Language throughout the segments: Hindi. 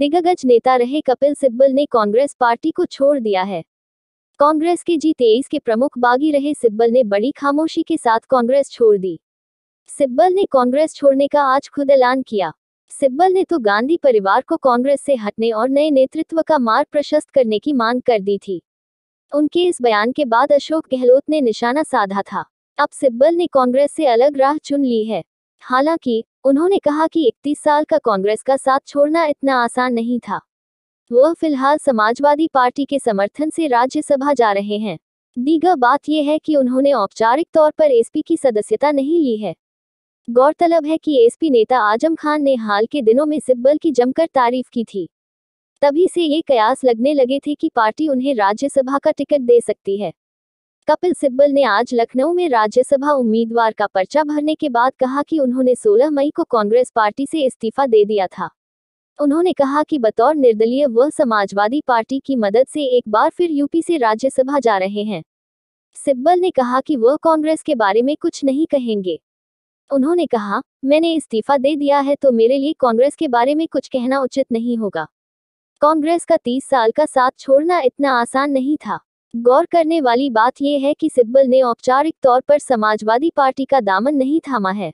दिग्गज नेता रहे कपिल सिब्बल ने कांग्रेस पार्टी को छोड़ दिया है कांग्रेस के जी तेईस के प्रमुख बागी रहे सिब्बल ने बड़ी खामोशी के साथ कांग्रेस छोड़ दी सिब्बल ने कांग्रेस छोड़ने का आज खुद ऐलान किया सिब्बल ने तो गांधी परिवार को कांग्रेस से हटने और नए नेतृत्व का मार्ग प्रशस्त करने की मांग कर दी थी उनके इस बयान के बाद अशोक गहलोत ने निशाना साधा था अब सिब्बल ने कांग्रेस से अलग राह चुन ली है हालांकि उन्होंने कहा कि इकतीस साल का कांग्रेस का साथ छोड़ना इतना आसान नहीं था वह फिलहाल समाजवादी पार्टी के समर्थन से राज्यसभा जा रहे हैं दीगर बात यह है कि उन्होंने औपचारिक तौर पर एसपी की सदस्यता नहीं ली है गौरतलब है कि एसपी नेता आजम खान ने हाल के दिनों में सिब्बल की जमकर तारीफ की थी तभी से ये कयास लगने लगे थे कि पार्टी उन्हें राज्यसभा का टिकट दे सकती है कपिल सिब्बल ने आज लखनऊ में राज्यसभा उम्मीदवार का पर्चा भरने के बाद कहा कि उन्होंने 16 मई को कांग्रेस पार्टी से इस्तीफा दे दिया था उन्होंने कहा कि बतौर निर्दलीय वह समाजवादी पार्टी की मदद से एक बार फिर यूपी से राज्यसभा जा रहे हैं सिब्बल ने कहा कि वह कांग्रेस के बारे में कुछ नहीं कहेंगे उन्होंने कहा मैंने इस्तीफा दे दिया है तो मेरे लिए कांग्रेस के बारे में कुछ कहना उचित नहीं होगा कांग्रेस का तीस साल का साथ छोड़ना इतना आसान नहीं था गौर करने वाली बात यह है कि सिब्बल ने औपचारिक तौर पर समाजवादी पार्टी का दामन नहीं थामा है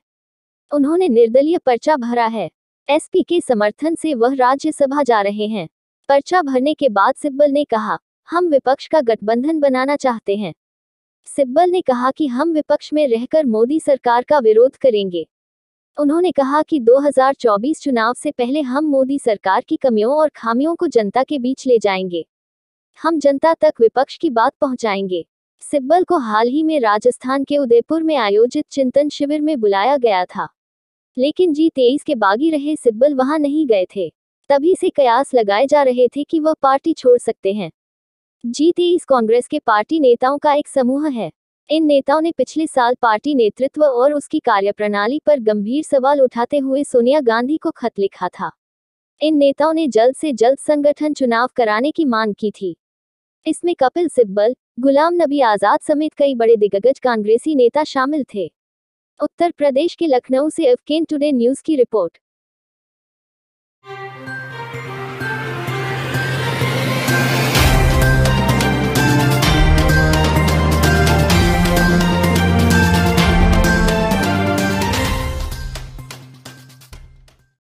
उन्होंने निर्दलीय पर्चा भरा है एसपी के समर्थन से वह राज्यसभा जा रहे हैं पर्चा भरने के बाद सिब्बल ने कहा हम विपक्ष का गठबंधन बनाना चाहते हैं सिब्बल ने कहा कि हम विपक्ष में रहकर मोदी सरकार का विरोध करेंगे उन्होंने कहा कि 2024 चुनाव से पहले हम मोदी सरकार की कमियों और खामियों को जनता के बीच ले जाएंगे हम जनता तक विपक्ष की बात पहुंचाएंगे सिब्बल को हाल ही में राजस्थान के उदयपुर में आयोजित चिंतन शिविर में बुलाया गया था लेकिन जी तेईस के बागी रहे सिब्बल वहां नहीं गए थे तभी से कयास लगाए जा रहे थे कि वह पार्टी छोड़ सकते हैं जी तेईस कांग्रेस के पार्टी नेताओं का एक समूह है इन नेताओं ने पिछले साल पार्टी नेतृत्व और उसकी कार्यप्रणाली पर गंभीर सवाल उठाते हुए सोनिया गांधी को खत लिखा था इन नेताओं ने जल्द से जल्द संगठन चुनाव कराने की मांग की थी इसमें कपिल सिब्बल गुलाम नबी आजाद समेत कई बड़े दिग्गज कांग्रेसी नेता शामिल थे उत्तर प्रदेश के लखनऊ से अफकेन टुडे न्यूज की रिपोर्ट